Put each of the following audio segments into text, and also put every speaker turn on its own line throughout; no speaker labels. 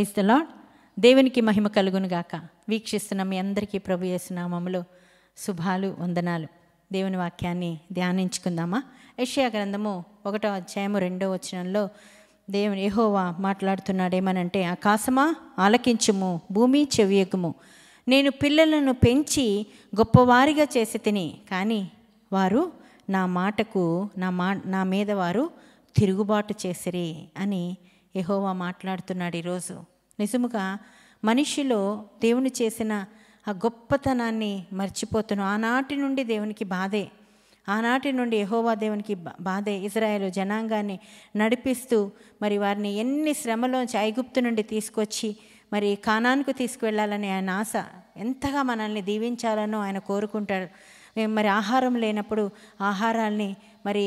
praise the lord దేవునికి మహిమ కలుగునుగాక వీక్షిస్తున్న మీ అందరికీ ప్రభు నామములో శుభాలు వందనాలు దేవుని వాక్యాన్ని ధ్యానించుకుందామా యషయా గ్రంథము ఒకటో అధ్యాయము రెండో వచనంలో దేవుని యహోవా మాట్లాడుతున్నాడేమనంటే ఆకాశమా ఆలకించుము భూమి చెవియకుము నేను పిల్లలను పెంచి గొప్పవారిగా చేసి తిని కానీ వారు నా మాటకు నా మా నా మీద వారు తిరుగుబాటు చేసిరి అని ఎహోవా మాట్లాడుతున్నాడు ఈరోజు నిజముగా మనిషిలో దేవుని చేసిన ఆ గొప్పతనాన్ని మర్చిపోతును ఆనాటి నుండి దేవునికి బాధే ఆనాటి నుండి యహోవా దేవునికి బాధే ఇజ్రాయేల్ జనాంగాన్ని నడిపిస్తూ మరి వారిని ఎన్ని శ్రమలోంచి ఐగుప్తు నుండి తీసుకొచ్చి మరి కానాన్కు తీసుకువెళ్ళాలని ఆయన ఆశ ఎంతగా మనల్ని దీవించాలనో ఆయన కోరుకుంటాడు మేము మరి ఆహారం లేనప్పుడు ఆహారాల్ని మరి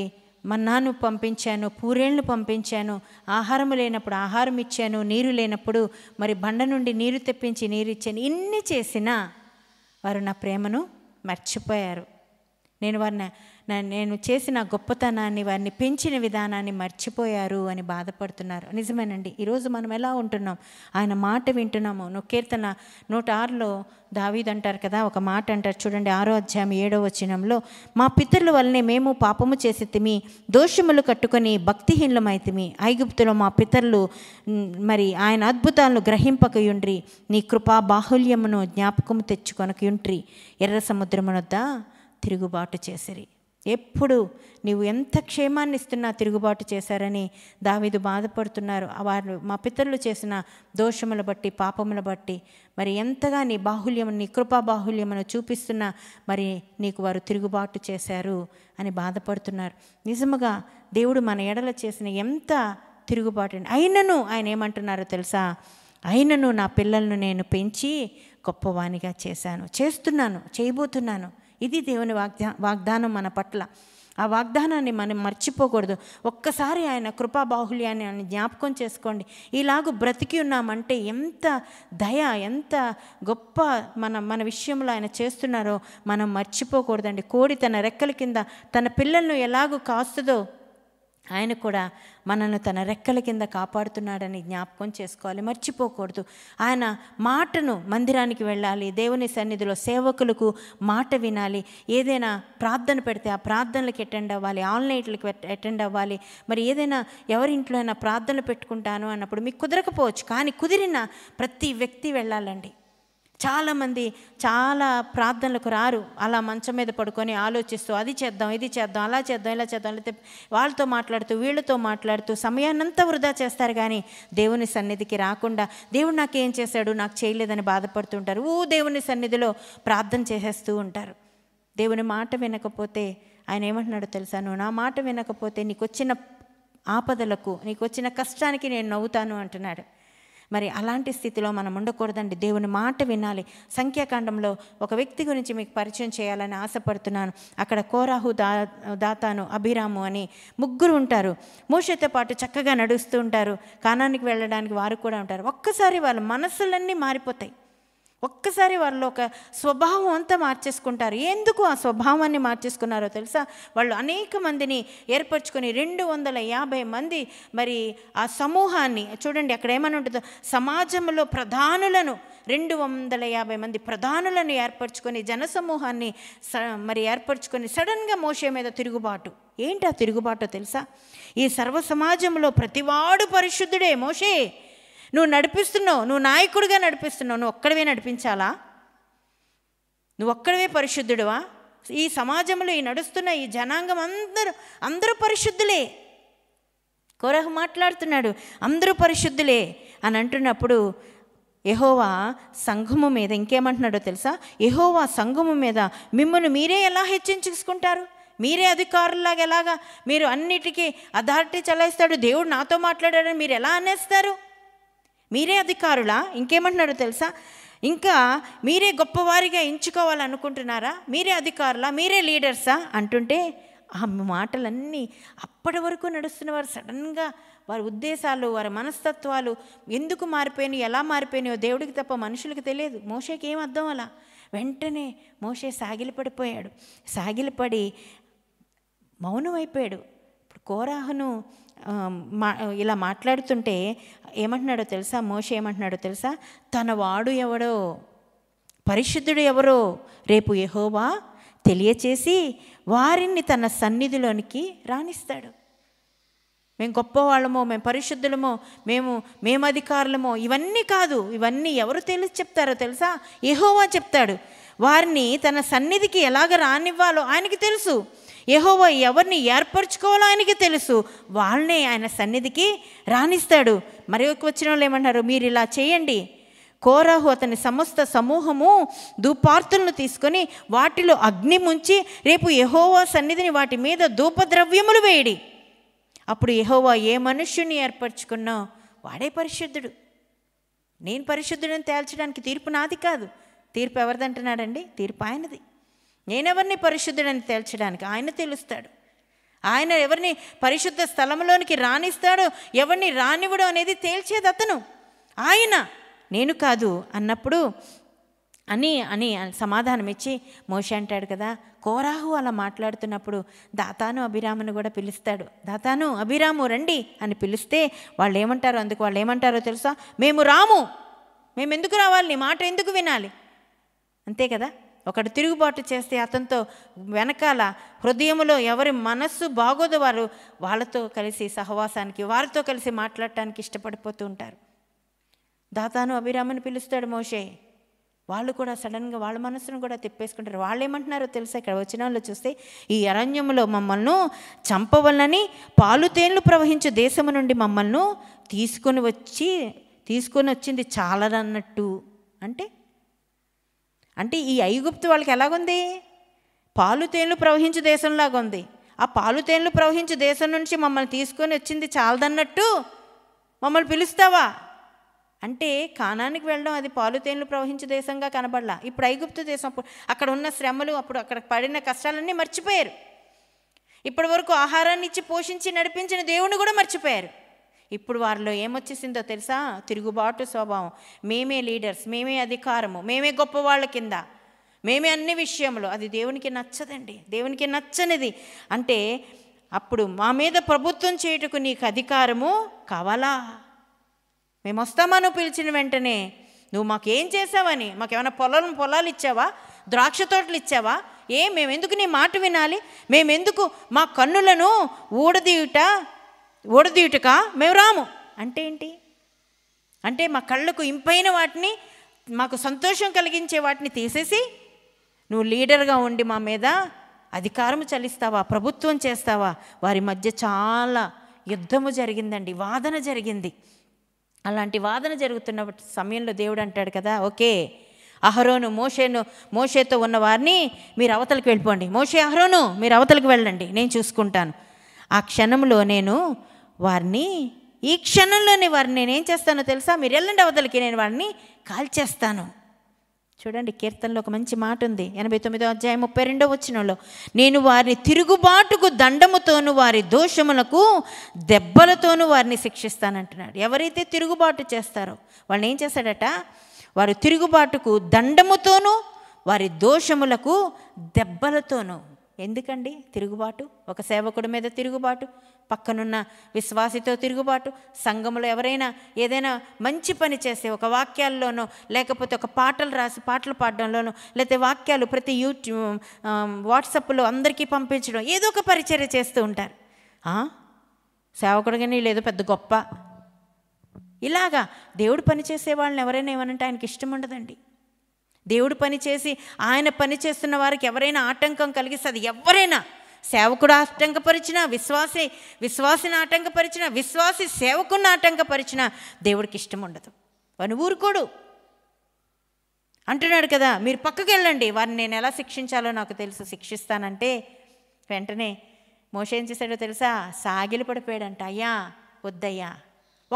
మన్నాను పంపించాను పూరేళ్లను పంపించాను ఆహారం లేనప్పుడు ఆహారం ఇచ్చాను నీరు లేనప్పుడు మరి బండ నుండి నీరు తెప్పించి నీరు ఇచ్చాను ఇన్ని చేసినా వారు నా ప్రేమను మర్చిపోయారు నేను వారిని నేను చేసిన గొప్పతనాన్ని వారిని పెంచిన విధానాన్ని మర్చిపోయారు అని బాధపడుతున్నారు నిజమేనండి ఈరోజు మనం ఎలా ఉంటున్నాం ఆయన మాట వింటున్నాము నువ్వు కీర్తన నూట ఆరులో దావీదంటారు అంటారు కదా ఒక మాట అంటారు చూడండి ఆరో అధ్యాయం ఏడో వచనంలో మా పితరుల వల్లనే మేము పాపము చేసి తిమి దోషములు కట్టుకొని భక్తిహీనులమైతిమి ఐగుప్తులో మా పితరులు మరి ఆయన అద్భుతాలను గ్రహింపకయుండ్రి నీ కృపా బాహుల్యమును జ్ఞాపకము తెచ్చుకొనకయుండ్రి ఎర్ర సముద్రమునొద్ద తిరుగుబాటు చేసిరి ఎప్పుడు నీవు ఎంత క్షేమాన్ని ఇస్తున్నా తిరుగుబాటు చేశారని దావీదు బాధపడుతున్నారు వారు మా పితరులు చేసిన దోషముల బట్టి పాపముల బట్టి మరి ఎంతగా నీ బాహుల్యం నీ కృపా బాహుల్యమును చూపిస్తున్నా మరి నీకు వారు తిరుగుబాటు చేశారు అని బాధపడుతున్నారు నిజముగా దేవుడు మన ఎడల చేసిన ఎంత తిరుగుబాటు అయినను ఆయన ఏమంటున్నారో తెలుసా అయినను నా పిల్లలను నేను పెంచి గొప్పవానిగా చేశాను చేస్తున్నాను చేయబోతున్నాను ఇది దేవుని వాగ్దా వాగ్దానం మన పట్ల ఆ వాగ్దానాన్ని మనం మర్చిపోకూడదు ఒక్కసారి ఆయన కృపా బాహుళ్యాన్ని ఆయన జ్ఞాపకం చేసుకోండి ఇలాగ బ్రతికి ఉన్నామంటే ఎంత దయ ఎంత గొప్ప మన మన విషయంలో ఆయన చేస్తున్నారో మనం మర్చిపోకూడదండి కోడి తన రెక్కల కింద తన పిల్లలను ఎలాగూ కాస్తుందో ఆయన కూడా మనను తన రెక్కల కింద కాపాడుతున్నాడని జ్ఞాపకం చేసుకోవాలి మర్చిపోకూడదు ఆయన మాటను మందిరానికి వెళ్ళాలి దేవుని సన్నిధిలో సేవకులకు మాట వినాలి ఏదైనా ప్రార్థన పెడితే ఆ ప్రార్థనలకు అటెండ్ అవ్వాలి ఆన్లైన్లకు అటెండ్ అవ్వాలి మరి ఏదైనా ఎవరింట్లో అయినా ప్రార్థన పెట్టుకుంటాను అన్నప్పుడు మీకు కుదరకపోవచ్చు కానీ కుదిరిన ప్రతి వ్యక్తి వెళ్ళాలండి చాలామంది చాలా ప్రార్థనలకు రారు అలా మంచం మీద పడుకొని ఆలోచిస్తూ అది చేద్దాం ఇది చేద్దాం అలా చేద్దాం ఇలా చేద్దాం లేకపోతే వాళ్ళతో మాట్లాడుతూ వీళ్ళతో మాట్లాడుతూ సమయాన్నంతా వృధా చేస్తారు కానీ దేవుని సన్నిధికి రాకుండా దేవుడు నాకేం చేశాడు నాకు చేయలేదని బాధపడుతుంటారు ఊ దేవుని సన్నిధిలో ప్రార్థన చేసేస్తూ ఉంటారు దేవుని మాట వినకపోతే ఆయన ఏమంటున్నాడు తెలుసాను నా మాట వినకపోతే నీకు వచ్చిన ఆపదలకు నీకు వచ్చిన కష్టానికి నేను నవ్వుతాను అంటున్నాడు మరి అలాంటి స్థితిలో మనం ఉండకూడదండి దేవుని మాట వినాలి సంఖ్యాకాండంలో ఒక వ్యక్తి గురించి మీకు పరిచయం చేయాలని ఆశపడుతున్నాను అక్కడ కోరాహు దా దాతాను అభిరాము అని ముగ్గురు ఉంటారు మోషతో పాటు చక్కగా నడుస్తూ ఉంటారు కానానికి వెళ్ళడానికి వారు కూడా ఉంటారు ఒక్కసారి వాళ్ళ మనసులన్నీ మారిపోతాయి ఒక్కసారి వాళ్ళు ఒక స్వభావం అంతా మార్చేసుకుంటారు ఎందుకు ఆ స్వభావాన్ని మార్చేసుకున్నారో తెలుసా వాళ్ళు అనేక మందిని ఏర్పరచుకొని రెండు వందల యాభై మంది మరి ఆ సమూహాన్ని చూడండి అక్కడ ఏమని ఉంటుందో సమాజంలో ప్రధానులను రెండు వందల యాభై మంది ప్రధానులను ఏర్పరచుకొని జనసమూహాన్ని మరి ఏర్పరచుకొని సడన్గా మోసే మీద తిరుగుబాటు ఏంటి ఆ తిరుగుబాటు తెలుసా ఈ సర్వ సమాజంలో ప్రతివాడు పరిశుద్ధుడే మోషే నువ్వు నడిపిస్తున్నావు నువ్వు నాయకుడిగా నడిపిస్తున్నావు నువ్వు ఒక్కడవే నడిపించాలా నువ్వు ఒక్కడవే పరిశుద్ధుడువా ఈ సమాజంలో ఈ నడుస్తున్న ఈ జనాంగం అందరూ అందరూ పరిశుద్ధులే కోరహ మాట్లాడుతున్నాడు అందరూ పరిశుద్ధులే అని అంటున్నప్పుడు యహోవా సంఘము మీద ఇంకేమంటున్నాడో తెలుసా యహోవా సంఘము మీద మిమ్మల్ని మీరే ఎలా హెచ్చించుకుంటారు మీరే అధికారులాగా ఎలాగా మీరు అన్నిటికీ అథారిటీ చలాయిస్తాడు దేవుడు నాతో మాట్లాడారని మీరు ఎలా అనేస్తారు మీరే అధికారులా ఇంకేమంటున్నాడో తెలుసా ఇంకా మీరే గొప్పవారిగా ఎంచుకోవాలనుకుంటున్నారా మీరే అధికారులా మీరే లీడర్సా అంటుంటే ఆ మాటలన్నీ అప్పటి వరకు నడుస్తున్న వారు సడన్గా వారి ఉద్దేశాలు వారి మనస్తత్వాలు ఎందుకు మారిపోయినాయి ఎలా మారిపోయినాయో దేవుడికి తప్ప మనుషులకు తెలియదు మోషేకి ఏం అర్థం అలా వెంటనే మోషే సాగిలిపడిపోయాడు సాగిలిపడి మౌనం అయిపోయాడు కోరాహును మా ఇలా మాట్లాడుతుంటే ఏమంటున్నాడో తెలుసా మోష ఏమంటున్నాడో తెలుసా తన వాడు ఎవడో పరిశుద్ధుడు ఎవరో రేపు ఎహోవా తెలియచేసి వారిని తన సన్నిధిలోనికి రాణిస్తాడు మేము గొప్పవాళ్ళమో మేము పరిశుద్ధులమో మేము మేము అధికారులమో ఇవన్నీ కాదు ఇవన్నీ ఎవరు తెలిసి చెప్తారో తెలుసా ఎహోవా చెప్తాడు వారిని తన సన్నిధికి ఎలాగ రానివ్వాలో ఆయనకి తెలుసు యహోవ ఎవరిని ఏర్పరచుకోవాలో ఆయనకి తెలుసు వాళ్ళనే ఆయన సన్నిధికి రాణిస్తాడు మరి ఒక వచ్చిన వాళ్ళు ఏమంటారు మీరు ఇలా చేయండి కోరాహు అతని సమస్త సమూహము దూపార్తులను తీసుకొని వాటిలో అగ్ని ముంచి రేపు యహోవా సన్నిధిని వాటి మీద ధూపద్రవ్యములు వేయడి అప్పుడు యహోవా ఏ మనుష్యుని ఏర్పరచుకున్నా వాడే పరిశుద్ధుడు నేను పరిశుద్ధుడిని తేల్చడానికి తీర్పు నాది కాదు తీర్పు ఎవరిదంటున్నాడండి తీర్పు ఆయనది నేనెవరిని పరిశుద్ధుడని తేల్చడానికి ఆయన తెలుస్తాడు ఆయన ఎవరిని పరిశుద్ధ స్థలంలోనికి రాణిస్తాడో ఎవరిని రానివ్వడం అనేది తేల్చేది అతను ఆయన నేను కాదు అన్నప్పుడు అని అని సమాధానమిచ్చి మోషే అంటాడు కదా కోరాహు అలా మాట్లాడుతున్నప్పుడు దాతాను అభిరామును కూడా పిలుస్తాడు దాతాను అభిరాము రండి అని పిలిస్తే వాళ్ళు ఏమంటారు అందుకు వాళ్ళు ఏమంటారో తెలుసా మేము రాము మేము ఎందుకు రావాలి నీ మాట ఎందుకు వినాలి అంతే కదా ఒకడు తిరుగుబాటు చేస్తే అతనితో వెనకాల హృదయంలో ఎవరి మనస్సు బాగోదు వారు వాళ్ళతో కలిసి సహవాసానికి వారితో కలిసి మాట్లాడటానికి ఇష్టపడిపోతూ ఉంటారు దాతాను అభిరామని పిలుస్తాడు మోషే వాళ్ళు కూడా సడన్గా వాళ్ళ మనసును కూడా తిప్పేసుకుంటారు వాళ్ళు ఏమంటున్నారో తెలుసా ఇక్కడ వచ్చిన వాళ్ళు చూస్తే ఈ అరణ్యంలో మమ్మల్ని చంపవలనని పాలు తేన్లు ప్రవహించే దేశము నుండి మమ్మల్ని తీసుకొని వచ్చి తీసుకొని వచ్చింది చాలరన్నట్టు అంటే అంటే ఈ ఐగుప్తు వాళ్ళకి ఎలాగుంది పాలు తేనెలు ప్రవహించు దేశంలాగా ఉంది ఆ పాలు తేనెలు ప్రవహించు దేశం నుంచి మమ్మల్ని తీసుకొని వచ్చింది చాలదన్నట్టు మమ్మల్ని పిలుస్తావా అంటే కానానికి వెళ్ళడం అది పాలు తేనెలు ప్రవహించే దేశంగా కనబడలా ఇప్పుడు ఐగుప్తు దేశం అక్కడ ఉన్న శ్రమలు అప్పుడు అక్కడ పడిన కష్టాలన్నీ మర్చిపోయారు ఇప్పటి వరకు ఆహారాన్ని ఇచ్చి పోషించి నడిపించిన దేవుణ్ణి కూడా మర్చిపోయారు ఇప్పుడు వారిలో ఏమొచ్చేసిందో తెలుసా తిరుగుబాటు స్వభావం మేమే లీడర్స్ మేమే అధికారము మేమే గొప్పవాళ్ళ కింద మేమే అన్ని విషయంలో అది దేవునికి నచ్చదండి దేవునికి నచ్చనిది అంటే అప్పుడు మా మీద ప్రభుత్వం చేయుటకు నీకు అధికారము కావాలా మేము వస్తామను పిలిచిన వెంటనే నువ్వు మాకేం చేసావని మాకేమైనా పొలం పొలాలు ఇచ్చావా ద్రాక్ష తోటలు ఇచ్చావా ఏ మేమెందుకు నీ మాట వినాలి మేమెందుకు మా కన్నులను ఊడదీయుట ఓడదీయుటక మేము రాము అంటే ఏంటి అంటే మా కళ్ళకు ఇంపైన వాటిని మాకు సంతోషం కలిగించే వాటిని తీసేసి నువ్వు లీడర్గా ఉండి మా మీద అధికారం చలిస్తావా ప్రభుత్వం చేస్తావా వారి మధ్య చాలా యుద్ధము జరిగిందండి వాదన జరిగింది అలాంటి వాదన జరుగుతున్న సమయంలో దేవుడు అంటాడు కదా ఓకే అహరోను మోషేను మోషేతో ఉన్న వారిని మీరు అవతలకు వెళ్ళిపోండి మోషే అహరోను మీరు అవతలకు వెళ్ళండి నేను చూసుకుంటాను ఆ క్షణంలో నేను వారిని ఈ క్షణంలోనే వారిని నేనేం చేస్తానో తెలుసా మీరు ఎల్లుండి అవతలకి నేను వారిని కాల్చేస్తాను చూడండి కీర్తనలో ఒక మంచి మాట ఉంది ఎనభై తొమ్మిదో అధ్యాయం ముప్పై రెండో వచ్చినలో నేను వారిని తిరుగుబాటుకు దండముతోను వారి దోషములకు దెబ్బలతోనూ వారిని శిక్షిస్తానంటున్నాడు ఎవరైతే తిరుగుబాటు చేస్తారో వాళ్ళని ఏం చేస్తాడట వారు తిరుగుబాటుకు దండముతోనూ వారి దోషములకు దెబ్బలతోనూ ఎందుకండి తిరుగుబాటు ఒక సేవకుడి మీద తిరుగుబాటు పక్కనున్న విశ్వాసితో తిరుగుబాటు సంఘంలో ఎవరైనా ఏదైనా మంచి పని చేసే ఒక వాక్యాల్లోనో లేకపోతే ఒక పాటలు రాసి పాటలు పాడడంలోనో లేకపోతే వాక్యాలు ప్రతి యూట్యూబ్ వాట్సాప్లో అందరికీ పంపించడం ఏదో ఒక పరిచర్య చేస్తూ ఉంటారు సేవకుడిగా నీళ్ళు ఏదో పెద్ద గొప్ప ఇలాగా దేవుడు పనిచేసే వాళ్ళని ఎవరైనా ఏమనంటే ఆయనకి ఇష్టం ఉండదండి దేవుడు పని చేసి ఆయన పని చేస్తున్న వారికి ఎవరైనా ఆటంకం కలిగిస్తే అది ఎవరైనా సేవకుడు ఆటంకపరిచిన విశ్వాసి విశ్వాసిని ఆటంకపరిచిన విశ్వాసి సేవకుని ఆటంకపరిచిన దేవుడికి ఇష్టం ఉండదు వాని ఊరుకోడు అంటున్నాడు కదా మీరు పక్కకి వెళ్ళండి వారిని నేను ఎలా శిక్షించాలో నాకు తెలుసు శిక్షిస్తానంటే వెంటనే మోసేం చేశాడో తెలుసా సాగిలి పడిపోయాడంట అయ్యా వద్దయ్యా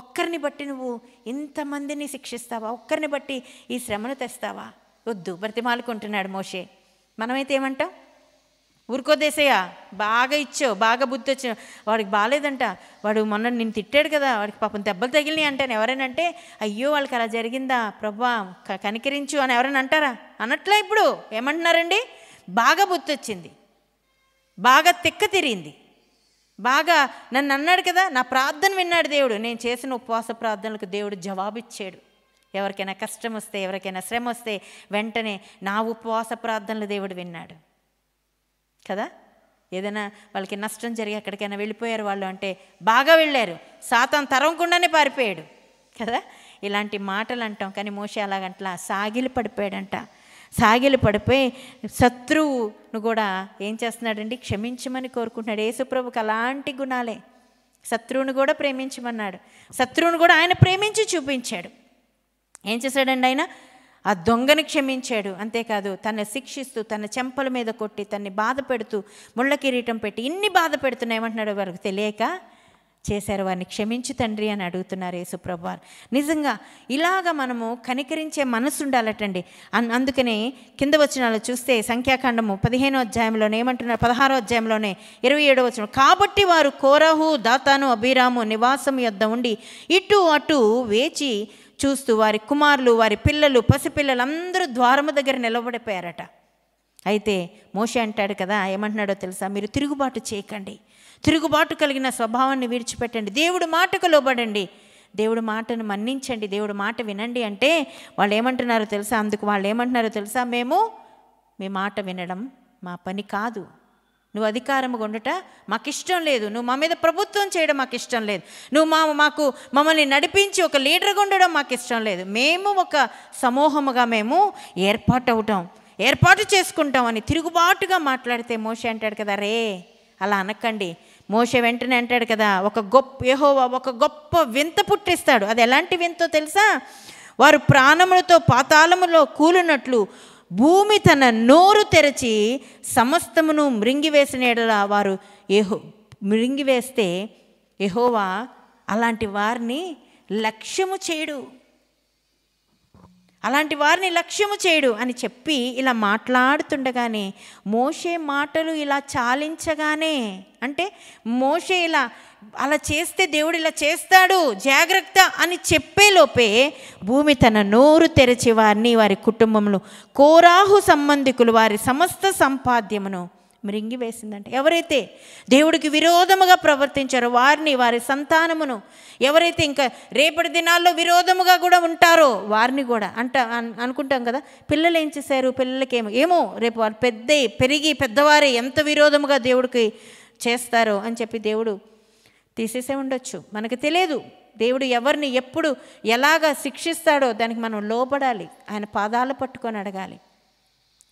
ఒక్కరిని బట్టి నువ్వు ఇంతమందిని శిక్షిస్తావా ఒక్కరిని బట్టి ఈ శ్రమను తెస్తావా వద్దు బ్రతిమాలుకుంటున్నాడు మోషే మనమైతే ఏమంటాం ఊరుకోదేశయ్య బాగా ఇచ్చావు బాగా బుద్ధి వచ్చావు వాడికి బాగాలేదంట వాడు మొన్న నేను తిట్టాడు కదా వాడికి పాపం దెబ్బలు తగిలినాయి అంటాను ఎవరైనా అంటే అయ్యో వాళ్ళకి అలా జరిగిందా ప్రభా కనికరించు అని ఎవరైనా అంటారా అన్నట్లే ఇప్పుడు ఏమంటున్నారండి బాగా బుద్ధి వచ్చింది బాగా తిక్క తిరిగింది బాగా నన్ను అన్నాడు కదా నా ప్రార్థన విన్నాడు దేవుడు నేను చేసిన ఉపవాస ప్రార్థనలకు దేవుడు జవాబిచ్చాడు ఎవరికైనా కష్టం వస్తే ఎవరికైనా శ్రమ వస్తే వెంటనే నా ఉపవాస ప్రార్థనలు దేవుడు విన్నాడు కదా ఏదైనా వాళ్ళకి నష్టం జరిగి ఎక్కడికైనా వెళ్ళిపోయారు వాళ్ళు అంటే బాగా వెళ్ళారు సాతం తరవకుండానే పారిపోయాడు కదా ఇలాంటి మాటలు అంటాం కానీ మోసే అలాగంట్లా సాగిలి పడిపోయాడంట సాగిలి పడిపోయి శత్రువును కూడా ఏం చేస్తున్నాడండి క్షమించమని కోరుకుంటున్నాడు యేసుప్రభుకి అలాంటి గుణాలే శత్రువును కూడా ప్రేమించమన్నాడు శత్రువును కూడా ఆయన ప్రేమించి చూపించాడు ఏం చేశాడండి ఆయన ఆ దొంగని క్షమించాడు అంతేకాదు తన శిక్షిస్తూ తన చెంపల మీద కొట్టి తన్ని బాధ పెడుతూ ముళ్ళ కిరీటం పెట్టి ఇన్ని బాధ పెడుతున్నా ఏమంటున్నాడు వారికి తెలియక చేశారు వారిని క్షమించు తండ్రి అని అడుగుతున్నారు యేసుప్రభు నిజంగా ఇలాగ మనము కనికరించే మనసు ఉండాలటండి అన్ అందుకనే కింద వాళ్ళు చూస్తే సంఖ్యాకాండము పదిహేనో అధ్యాయంలోనే ఏమంటున్నారు పదహారో అధ్యాయంలోనే ఇరవై ఏడో వచ్చిన కాబట్టి వారు కోరహు దాతాను అభిరాము నివాసం యొద్ద ఉండి ఇటు అటు వేచి చూస్తూ వారి కుమారులు వారి పిల్లలు పసిపిల్లలు అందరూ ద్వారము దగ్గర నిలబడిపోయారట అయితే మోషే అంటాడు కదా ఏమంటున్నాడో తెలుసా మీరు తిరుగుబాటు చేయకండి తిరుగుబాటు కలిగిన స్వభావాన్ని విడిచిపెట్టండి దేవుడు మాటకు లోబడండి దేవుడు మాటను మన్నించండి దేవుడు మాట వినండి అంటే వాళ్ళు ఏమంటున్నారో తెలుసా అందుకు వాళ్ళు ఏమంటున్నారో తెలుసా మేము మీ మాట వినడం మా పని కాదు నువ్వు అధికారము ఉండట మాకు ఇష్టం లేదు నువ్వు మా మీద ప్రభుత్వం చేయడం మాకు ఇష్టం లేదు నువ్వు మా మాకు మమ్మల్ని నడిపించి ఒక లీడర్గా ఉండడం మాకు ఇష్టం లేదు మేము ఒక సమూహముగా మేము ఏర్పాటు అవటం ఏర్పాటు అని తిరుగుబాటుగా మాట్లాడితే మోషే అంటాడు కదా రే అలా అనకండి మోషే వెంటనే అంటాడు కదా ఒక గొప్ప ఏహోవా ఒక గొప్ప వింత పుట్టిస్తాడు అది ఎలాంటి వింతో తెలుసా వారు ప్రాణములతో పాతాళములో కూలినట్లు భూమి తన నోరు తెరచి సమస్తమును మృంగివేసిన వారు ఏహో మృంగివేస్తే ఎహోవా అలాంటి వారిని లక్ష్యము చేయడు అలాంటి వారిని లక్ష్యము చేయడు అని చెప్పి ఇలా మాట్లాడుతుండగానే మోషే మాటలు ఇలా చాలించగానే అంటే మోషే ఇలా అలా చేస్తే దేవుడు ఇలా చేస్తాడు జాగ్రత్త అని చెప్పేలోపే భూమి తన నోరు తెరిచి వారిని వారి కుటుంబంలో కోరాహు సంబంధికులు వారి సమస్త సంపాద్యమును మృంగివేసిందంట ఎవరైతే దేవుడికి విరోధముగా ప్రవర్తించారో వారిని వారి సంతానమును ఎవరైతే ఇంకా రేపటి దినాల్లో విరోధముగా కూడా ఉంటారో వారిని కూడా అంట అనుకుంటాం కదా పిల్లలు ఏం చేశారు పిల్లలకేమో ఏమో రేపు వారు పెద్ద పెరిగి పెద్దవారే ఎంత విరోధముగా దేవుడికి చేస్తారో అని చెప్పి దేవుడు తీసేసే ఉండొచ్చు మనకు తెలియదు దేవుడు ఎవరిని ఎప్పుడు ఎలాగ శిక్షిస్తాడో దానికి మనం లోపడాలి ఆయన పాదాలు పట్టుకొని అడగాలి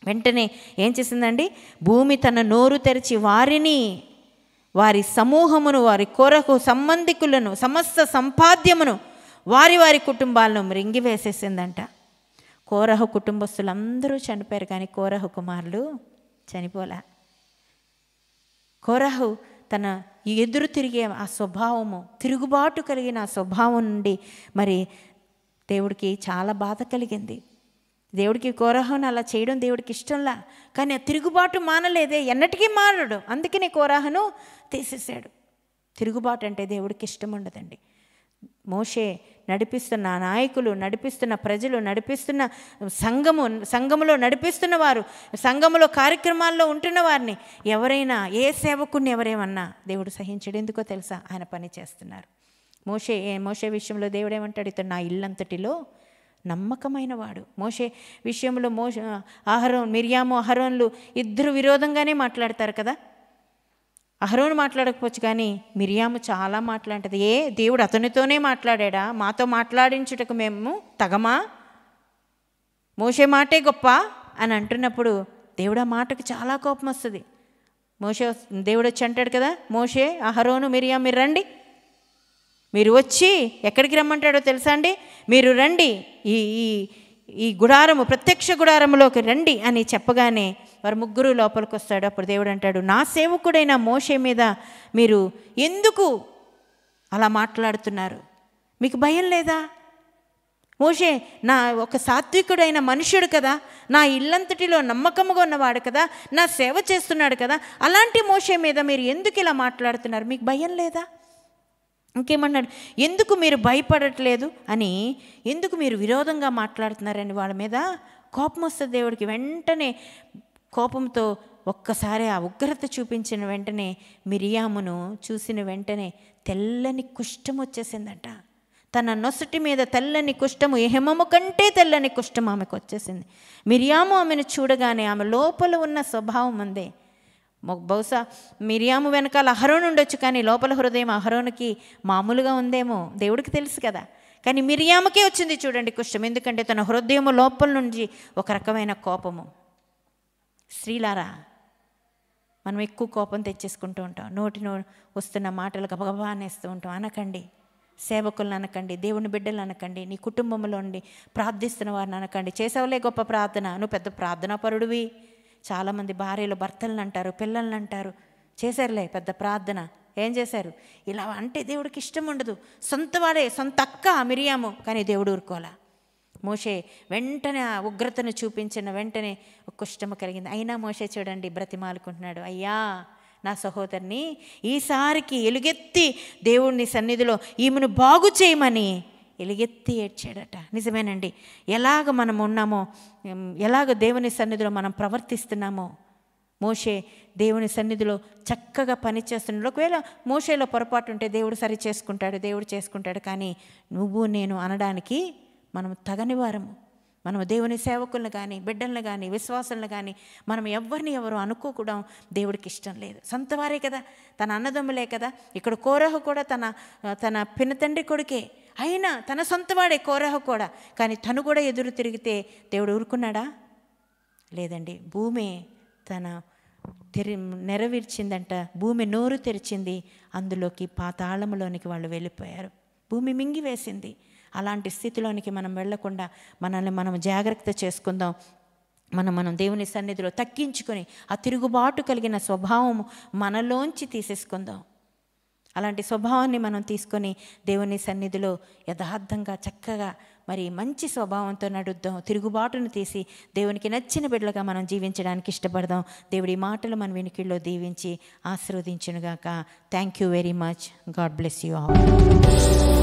వెంటనే ఏం చేసిందండి భూమి తన నోరు తెరిచి వారిని వారి సమూహమును వారి కొరకు సంబంధికులను సమస్త సంపాద్యమును వారి వారి కుటుంబాలను మృంగి వేసేసిందంట కోరహ కుటుంబస్తులు అందరూ చనిపోయారు కానీ కోరహ కుమారులు చనిపోలే కోరహు తన ఎదురు తిరిగే ఆ స్వభావము తిరుగుబాటు కలిగిన ఆ స్వభావం నుండి మరి దేవుడికి చాలా బాధ కలిగింది దేవుడికి కోరాహను అలా చేయడం దేవుడికి ఇష్టంలా కానీ ఆ తిరుగుబాటు మానలేదే ఎన్నటికీ మానడు నీ కోరాహను తీసేసాడు తిరుగుబాటు అంటే దేవుడికి ఇష్టం ఉండదండి మోషే నడిపిస్తున్న నాయకులు నడిపిస్తున్న ప్రజలు నడిపిస్తున్న సంఘము సంఘములో నడిపిస్తున్న వారు సంఘములో కార్యక్రమాల్లో ఉంటున్న వారిని ఎవరైనా ఏ సేవకుని ఎవరేమన్నా దేవుడు సహించడం ఎందుకో తెలుసా ఆయన పని చేస్తున్నారు మోషే మోషే విషయంలో దేవుడు ఏమంటాడు ఇతను నా ఇల్లంతటిలో నమ్మకమైన వాడు మోషే విషయంలో మోష ఆహరం మిర్యాము అహరోన్లు ఇద్దరు విరోధంగానే మాట్లాడతారు కదా అహరోను మాట్లాడకపోవచ్చు కానీ మిరియాము చాలా మాట్లాడింటది ఏ దేవుడు అతనితోనే మాట్లాడా మాతో మాట్లాడించుటకు మేము తగమా మోసే మాటే గొప్ప అని అంటున్నప్పుడు దేవుడు ఆ మాటకు చాలా కోపం వస్తుంది మోసే దేవుడు వచ్చి అంటాడు కదా మోసే అహరోను మిరియా మీరు రండి మీరు వచ్చి ఎక్కడికి రమ్మంటాడో తెలుసా అండి మీరు రండి ఈ ఈ గుడారము ప్రత్యక్ష గుడారములోకి రండి అని చెప్పగానే వారు ముగ్గురు లోపలికి వస్తాడు అప్పుడు దేవుడు అంటాడు నా సేవకుడైన మోసే మీద మీరు ఎందుకు అలా మాట్లాడుతున్నారు మీకు భయం లేదా మోషే నా ఒక సాత్వికుడైన మనుషుడు కదా నా ఇల్లంతటిలో నమ్మకముగా ఉన్నవాడు కదా నా సేవ చేస్తున్నాడు కదా అలాంటి మోషే మీద మీరు ఎందుకు ఇలా మాట్లాడుతున్నారు మీకు భయం లేదా ఇంకేమన్నాడు ఎందుకు మీరు భయపడట్లేదు అని ఎందుకు మీరు విరోధంగా మాట్లాడుతున్నారని వాళ్ళ మీద కోపం వస్తుంది దేవుడికి వెంటనే కోపంతో ఒక్కసారి ఆ ఉగ్రత చూపించిన వెంటనే మిరియామును చూసిన వెంటనే తెల్లని కుష్టం వచ్చేసిందట తన నొసటి మీద తెల్లని కుష్టము హిమము కంటే తెల్లని కుష్టం ఆమెకు వచ్చేసింది మిరియాము ఆమెను చూడగానే ఆమె లోపల ఉన్న స్వభావం అందే బహుశా మిరియాము వెనకాల అహరోను ఉండొచ్చు కానీ లోపల హృదయం అహరోనుకి మామూలుగా ఉందేమో దేవుడికి తెలుసు కదా కానీ మిరియామకే వచ్చింది చూడండి కుష్టం ఎందుకంటే తన హృదయము లోపల నుండి ఒక రకమైన కోపము స్త్రీలారా మనం ఎక్కువ కోపం తెచ్చేసుకుంటూ ఉంటాం నోటి నో వస్తున్న మాటలు గబగబా అనేస్తూ ఉంటాం అనకండి సేవకులను అనకండి దేవుని బిడ్డలు అనకండి నీ కుటుంబంలో ఉండి ప్రార్థిస్తున్న వారిని అనకండి చేసావులే గొప్ప ప్రార్థన నువ్వు పెద్ద ప్రార్థనా పరుడివి చాలామంది భార్యలు భర్తలను అంటారు పిల్లల్ని అంటారు చేశారులే పెద్ద ప్రార్థన ఏం చేశారు ఇలా అంటే దేవుడికి ఇష్టం ఉండదు సొంత వాడే సొంత అక్క మిరియాము కానీ దేవుడు ఊరుకోలే మోషే వెంటనే ఆ ఉగ్రతను చూపించిన వెంటనే కుష్టము కలిగింది అయినా మోషే చూడండి బ్రతిమాలుకుంటున్నాడు అయ్యా నా సహోదరిని ఈసారికి ఎలుగెత్తి దేవుడిని సన్నిధిలో ఈమెను బాగు చేయమని ఎలుగెత్తి ఏడ్చాడట నిజమేనండి ఎలాగ మనం ఉన్నామో ఎలాగ దేవుని సన్నిధిలో మనం ప్రవర్తిస్తున్నామో మోషే దేవుని సన్నిధిలో చక్కగా పనిచేస్తున్నాడు ఒకవేళ మోషేలో పొరపాటు ఉంటే దేవుడు సరి చేసుకుంటాడు దేవుడు చేసుకుంటాడు కానీ నువ్వు నేను అనడానికి మనం తగని వారము మనం దేవుని సేవకులను కానీ బిడ్డలను కానీ విశ్వాసులను కానీ మనం ఎవరిని ఎవరు అనుకోకూడదు దేవుడికి ఇష్టం లేదు సొంత వారే కదా తన అన్నదమ్ములే కదా ఇక్కడ కోరహ కూడా తన తన పినతండ్రి కొడుకే అయినా తన సొంతవాడే కోరహ కూడా కానీ తను కూడా ఎదురు తిరిగితే దేవుడు ఊరుకున్నాడా లేదండి భూమి తన తెరి నెరవేర్చిందంట భూమి నోరు తెరిచింది అందులోకి పాతాళంలోనికి వాళ్ళు వెళ్ళిపోయారు భూమి మింగివేసింది అలాంటి స్థితిలోనికి మనం వెళ్లకుండా మనల్ని మనం జాగ్రత్త చేసుకుందాం మనం మనం దేవుని సన్నిధిలో తగ్గించుకొని ఆ తిరుగుబాటు కలిగిన స్వభావం మనలోంచి తీసేసుకుందాం అలాంటి స్వభావాన్ని మనం తీసుకొని దేవుని సన్నిధిలో యథార్థంగా చక్కగా మరి మంచి స్వభావంతో నడుద్దాం తిరుగుబాటును తీసి దేవునికి నచ్చిన బిడ్డలుగా మనం జీవించడానికి ఇష్టపడదాం దేవుడి మాటలు మన వెనుకల్లో దీవించి ఆశీర్వదించునుగాక thank you very much God bless you all